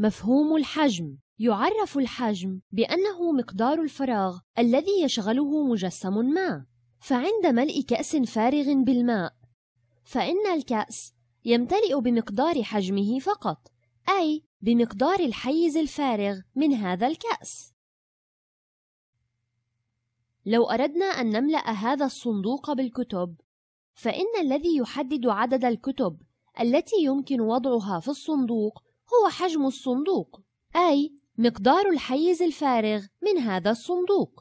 مفهوم الحجم يعرف الحجم بأنه مقدار الفراغ الذي يشغله مجسم ما، فعند ملء كأس فارغ بالماء، فإن الكأس يمتلئ بمقدار حجمه فقط، أي بمقدار الحيز الفارغ من هذا الكأس. لو أردنا أن نملأ هذا الصندوق بالكتب، فإن الذي يحدد عدد الكتب التي يمكن وضعها في الصندوق هو حجم الصندوق أي مقدار الحيز الفارغ من هذا الصندوق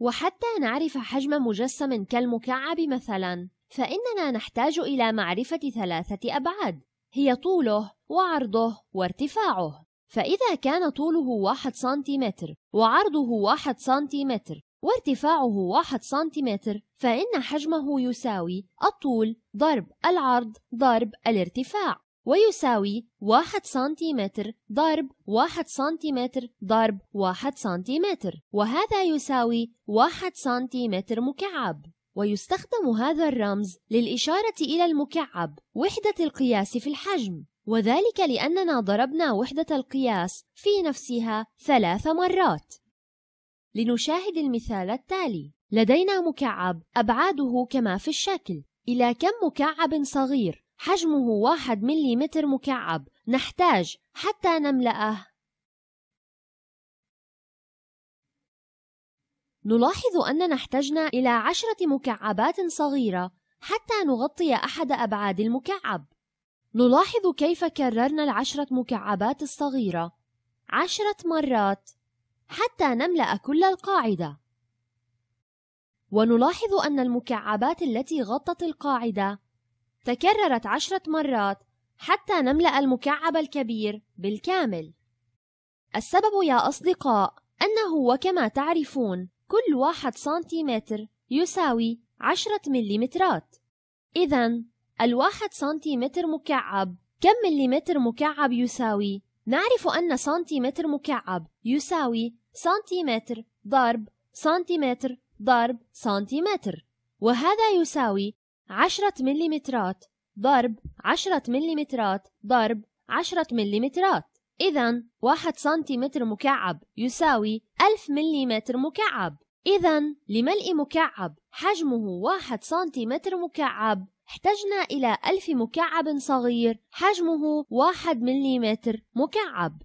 وحتى نعرف حجم مجسم كالمكعب مثلا فإننا نحتاج إلى معرفة ثلاثة أبعاد هي طوله وعرضه وارتفاعه فإذا كان طوله واحد سنتيمتر وعرضه واحد سنتيمتر وارتفاعه واحد سنتيمتر فإن حجمه يساوي الطول ضرب العرض ضرب الارتفاع ويساوي 1 سنتيمتر ضرب 1 سنتيمتر ضرب 1 سنتيمتر وهذا يساوي 1 سنتيمتر مكعب ويستخدم هذا الرمز للإشارة إلى المكعب وحدة القياس في الحجم وذلك لأننا ضربنا وحدة القياس في نفسها ثلاث مرات لنشاهد المثال التالي لدينا مكعب أبعاده كما في الشكل إلى كم مكعب صغير حجمه واحد ملم مكعب نحتاج حتى نملأه نلاحظ أننا احتجنا إلى عشرة مكعبات صغيرة حتى نغطي أحد أبعاد المكعب نلاحظ كيف كررنا العشرة مكعبات الصغيرة عشرة مرات حتى نملأ كل القاعدة ونلاحظ أن المكعبات التي غطت القاعدة تكررت عشرة مرات حتى نملأ المكعب الكبير بالكامل. السبب يا أصدقاء أنه وكما تعرفون كل واحد سنتيمتر يساوي عشرة مليمترات إذا الواحد سنتيمتر مكعب كم مليمتر مكعب يساوي؟ نعرف أن سنتيمتر مكعب يساوي سنتيمتر ضرب سنتيمتر ضرب سنتيمتر وهذا يساوي عشرة مليمترات ضرب عشرة مليمترات ضرب عشرة مليمترات إذا واحد سنتيمتر مكعب يساوي ألف مليمتر مكعب إذا لملء مكعب حجمه واحد سنتيمتر مكعب احتجنا إلى ألف مكعب صغير حجمه واحد مليمتر مكعب